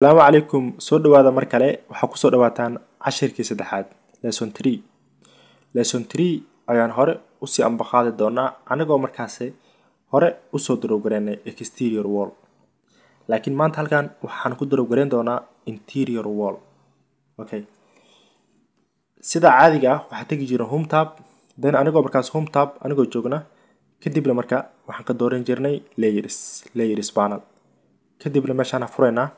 asalaamu calaykum soo dhowaada mar kale waxaa kusoo dhawaataan cashirkii saddexaad lesson tree lesson tree ayaan hore usii ambaqaadi doonaa anagoo markaasi hore usoo darowgareynay exterior wall laakiin maanta halkan waxaan ku darowgareyn doonaa interior wall okay sida caadiga ah waxaa tegi jira home tab then anigoo markaas home anigoo joogna kadibna marka waxaan ka dooran jirnay layers layers panel kadibna meeshaan furaynaa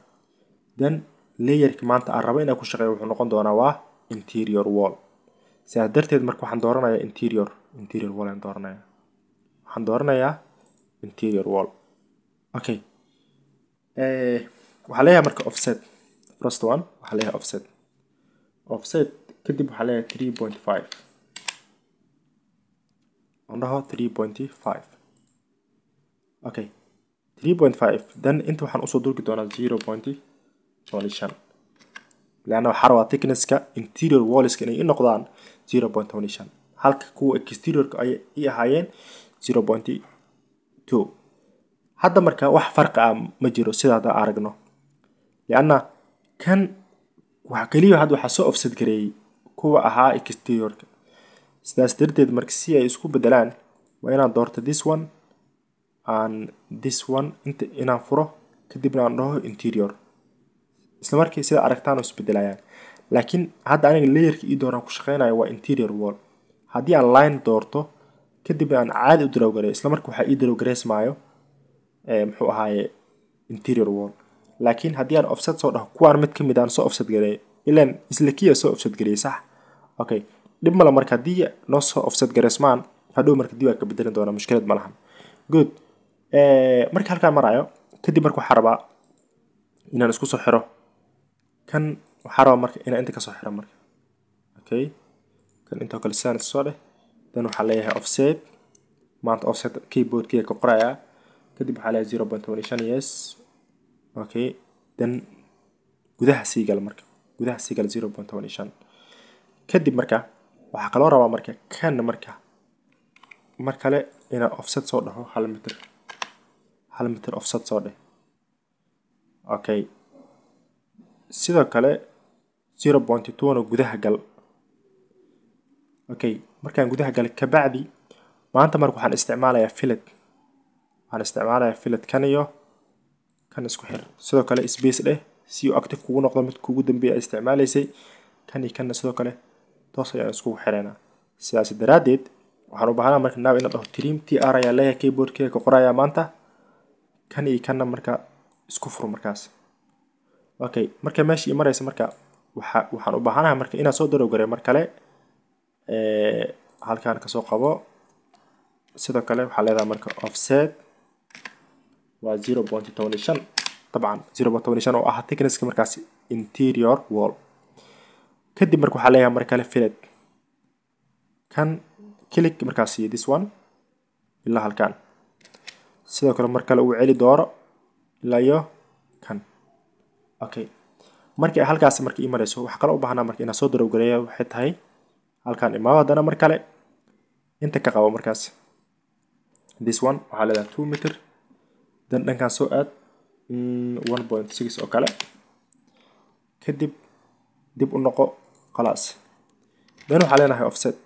then layerki maanta aan rabo inaa ku shaqeeyo wuxuu noqon doonaa waa interior wall sidaas darteed marka waxaan dooranayaa interior interior wall aan dooranayaa waxaan dooranayaa interior wall okay eh, waxaa leeyahay marka offset first one waxaa leeyahay offset offset kadib waxaa leeyahay three point five ondhaho three point five okay three point five then inta waxaan usoo durgi doonaa zero point leanna waxaa rabaa ticknesska interior walliska inay i noqdaan zero point toban iyo halka kuwa exteriorka ay i ahaayeen zero point two hadda marka wax farqi ah ma jiro sidaada aragno leanna kan waxa keliya hadda waxaa soo offset gareeyey kuwa ahaa exteriorka sidaas darteed marka si ay isku bedelaan waa inaan doorto this one aan this one inta inaan furo kadibna aan dhaho interior islamarkii sida aragtaan oo isbedelayaan laakiin hadda aniga layerka ii dooraan ku shaqeynayo waa interior wall haddii aan line doorto kadib aan caadi u darowgareeyo islamarka waxaa ii darowgareysmaayo eh, muxuu ahaaye interior wall laakiin haddii aan offset soo dhaho kuwaan mid ka mid aan soo offset gareeyo ilaan isla soo offset gareeyey sax okay dhib male marka haddii noo soo offset gareysmaan hadhow marka dib aan ka bedelin doonaa mushkilad ma good eh, marka halkaan maraayo kadib marka waxaa rabaa inaan isku soo xiro kan waxaa raba marka inaa inta kasoo xira marka okay kan intoo kale sidaan soo dheh dan waxaa leeyahay offset maanta offset keyboardkiga ka qorayaa kadib waxaa leeyahay zero point tobani shan yes okay dan gudaha sii gal marka gudaha sii gal zero point tobani shan kadib marka waxaa kaloo rabaa marka kan marka mar kale inaa offset soo dhaho hal mitir hal mitir offset soo dheh okay sidoo kale zero point two-na gudaha gal okay markaan gudaha galay kabacdi maanta marka waxaan isticmaalayaa fillet waxaan isticmaalayaa fillet kan isku xir sidoo kale space dheh si uu active kugu noqdo mid kugu dambeeya isticmaalaysay kan iyo kanna sidoo kale toos ayaan iskugu xiraynaa sidaas daraaddeed waxaan u baahnaa marka naaw inaad dhaho trim t r ayaa leeyahay keyboardkeega ka qorayaa maanta kan iyo kanna marka isku fur markaas okay marka meeshii maraysa marka waxa waxaan u baahanahay marka inaan soo daro garay mar kale halkaan ka soo qabo sidoo kale waxaa leedahay marka offset waa 0.15 طبعا 0.15 oo ah thicknesska markaas interior wall kadib marka waxaa leeyahay mar kale fillet kan click markaas this one ilaa halkaan sidoo kale mar kale uu celi dooro ilaa iyo okay markii halkaas marka ii marayso kale u baahnaa marka inaan soo darowgareeya waxay tahay halkaan imaado haddana mar kale inta ka qabo markaas this one waxaa leedahay two meter dan dhankaan soo aad mm, one point six oo kale kadib dib u noqo khalaas dan waxaa leenahay offset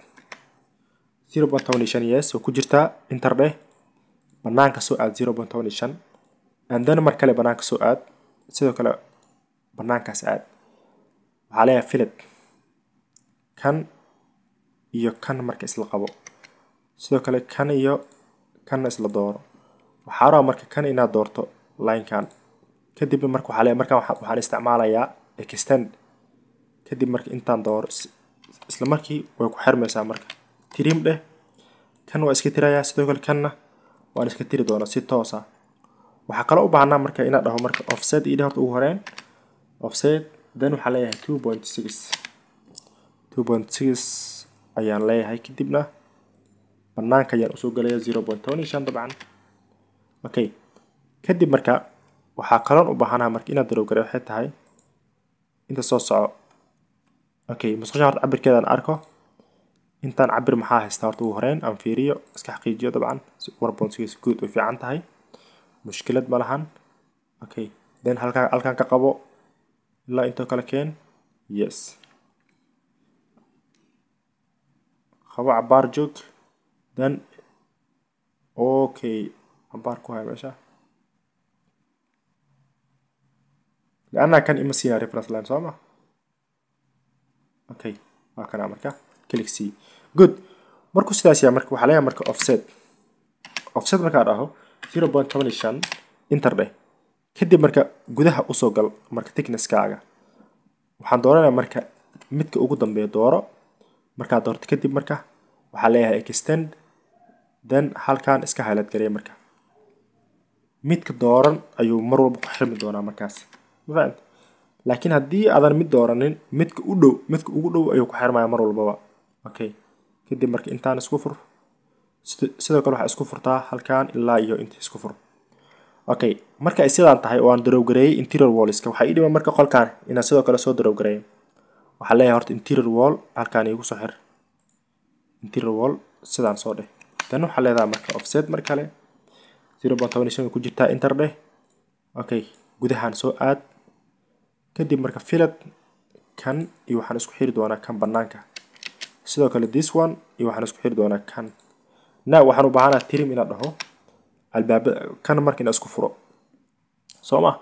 zero point toban iyo shan yes oo ku jirtaa inter dheh bannaanka soo aad zero point toban iyo shan and then mar kale bannaanka soo aad sidoo kale banaankaas aad waxaa leeyahay filid kan iyo kan marka isla qabo sidoo kale kan iyo kanna isla dooro waxaa raba marka kan inaad doorto linekan kadibna marka waxaa leeyahay markaan waxaan isticmaalayaa extend kadib marka intaan dooro isla markii way ku xirmaysaa marka tiriim dheh kan waa iska tirayaa sidoo kale kanna waan iska tiri doonaa si toosa waxaa kaloo u baahnaa marka inaa dhaho marka offset iyo dhe horta ugu horeen offset dan waxaan leeyahay two point six two point six ayaan leeyahay kadibna banaanka ayaan usoo galaya zero point toban shan dabcan okay kadib marka waxaa kaloon u baahanaha marka inaad darowgare waxay tahay inta soo soco okay musqasha horta cabirkeedaan arko intaan cabir maxaa haystaa horta ugu horeyn aan fiiriyo iska xaqiijiyo dabcan warboonsigiisa guud u fiican tahay mushkilad ma lahan okay then halkaa halkaan ka qabo ilaa inta kale keen yes qabo cabaar joog then okay cabaar ku haya meesha لأنها كان إما سي ريفرنس لاين صح okay waa kanaa marka click c good markuu sidaas yahay marka waxaa leeyahay marka offset offset markaan dhaho i shan dheh kadib marka gudaha usoo gal marka ticknesskaaga waxaan dooranaya marka midka ugu dambeeya dooro markaa doorto kadib marka waxaa leeyahay extend then halkan iska highlight garey marka midka dooran ayuu mar walba ku xirmi doonaa markaas laakiin haddii aadan mid dooranin midka u dhow midka ugu dhow ayuu ku xirmaya mar walbaba okay kadib marka intaan isku fur sidoo kale waxaa isku furtaa halkan ilaa iyo inta isku fur okay marka ay sidaan tahay oo aan darowgareeyey interior wallska waxaa ii marka qolkaan inaan sidoo kale soo darowgareeyo waxaan leeyahay horta interior wall halkaan iigu soo xir interior wall sidaan soo dheh tan waxaa leedahay marka offset mar kale 0.15 ku jirtaa inter dheh okay gudahaan soo aad kadib marka filad kan iyo waxaan isku xiri doonaa kan banaanka sidoo kale this one iyo waxaan isku xiri doonaa kan na waxaan u baahanaa trim inaan dhaho albaaba kana marka in isku furo soo ma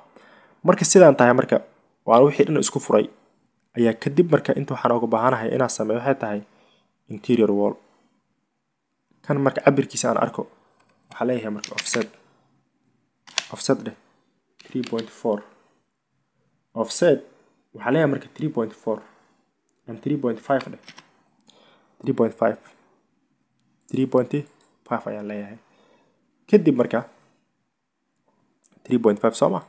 marka sidaan tahay marka waan wixii dhan isku furay ayaa kadib marka inta waxaan uga baahanahay inaan sameeyo waxay tahay interior wall kan marka cabirkiisa aan arko waxaa leeyahay marka offset offset dheh three point four offset waxaa leeyahay marka three point four aan three point five dheh three point five three point five ayaan leeyahay kadib marka three point five soo ma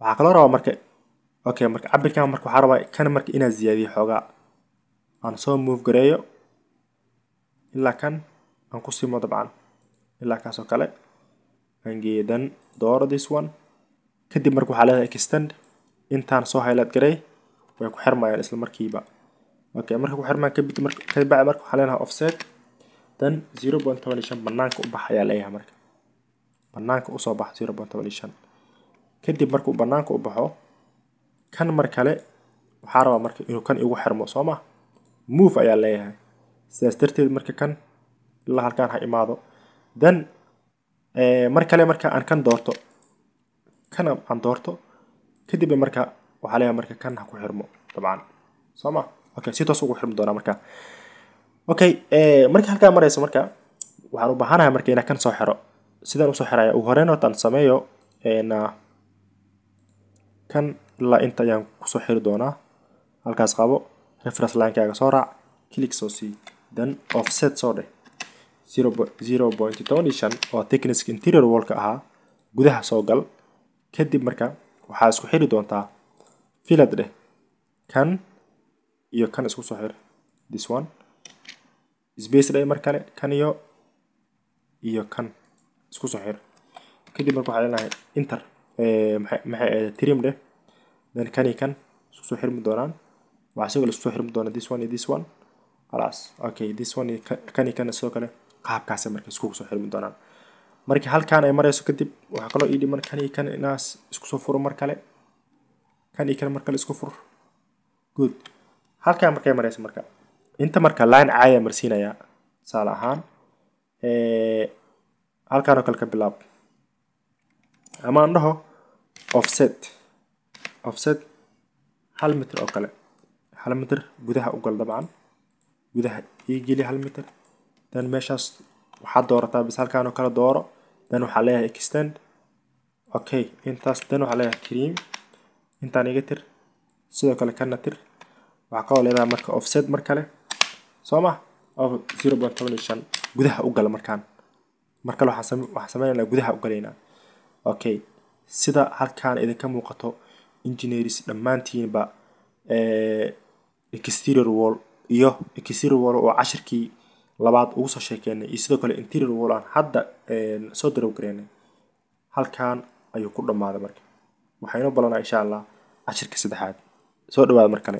waxaa kaloo rabaa marka okay marka cabirkan marka waxaa rabaa kan marka inaa ziyaadiyo xoogaa aan soo move gareeyo ilaa kan aan ku simo dabcan ilaa kaasoo kale aan geeyo dan dooro this one kadib marka waxaa leedahay extend intaan soo highlight garay way ku xirmayaan isla markiiba okay marka ku xirmaan kabacdi marka waxaa leenahay offset tan zero point toban shan banaanka u bax ayaa leeyahay marka banaanka usoo bax zero point toban shan kadib markuu banaanka u baxo kan mar kale waxaa rabaa marka inuu kan igu xirmo soo ma move ayaa leeyahay sidaas darteed marka kan ilaa halkaan ha imaado then eh, mar kale marka aan kan doorto kan aan doorto kadibna marka waxaa leeyahay marka kan ha ku xirmo dabcan soo ma okay si toos ugu xirmi doonaa marka okay eh, marka halkaa marayso marka waxaan u baahanahay marka inaan kan soo xiro sidaan usoo xiraya ugu horeyn horta aan sameeyo kan ilaa inta ayaan kusoo xiri doonaa halkaas qabo reference linekaaga soo raac click soo sii then offset soo dheh zero point toban oo thicknesska interior wallka ahaa gudaha soo gal kadib marka waxaa isku xiri doontaa filad dheh kan iyo kan isku soo xir this one sbace dhe mar kale kan iyo iyo kan isku soo xir kadib marka waxaa lenahay inter eh, maxay ahayd eh, trim dheh then kan iyo kan isku soo xirmi doonaan waxaa sidoo kale isku soo xirmi doona this one iyo this one khalaas okay this one iyo kan iyo kan sidoo kale qaabkaasay marka iskugu soo xirmi doonaan marka halkaan ay marayso kadib waxaa kaloo idhi mar kan iyo kan inaas isku soo furo mar kale kan iyo kan mar kale isku fur good halkaan markay marayso marka inta marka line caaya marsiinaya tusaale ahaan halkaanoo kale ka bilaab ama aan dhaho offset offset hal mitir oo kale hal mitir gudaha u gal dabcan gudaha ii geli hal mitir dan meeshaas waxaad doorataa bis halkaanoo kale dooro dan waxaa leeyahay extend okay intaas dan waxaa leeyahay cream intaan iga tir sidoo kale kana tir waxaa kaloo leedahay marka offset mar kale soo ma oo gudaha u gala markaan mar kale waxaan sameynanaa gudaha u galaynaa okay sida halkan idinka muuqato engineers dhammaantiinba eh, exterior wall iyo exterior wall oo cashirkii labaad ugu soo sheekeynay iyo sidoo kale interior wall aan hadda eh, soo darow gareynay halkaan ayuu ku dhammaaday marka waxaynu balanaa insha allah cashirka saddexaad soo dhawaada mar kale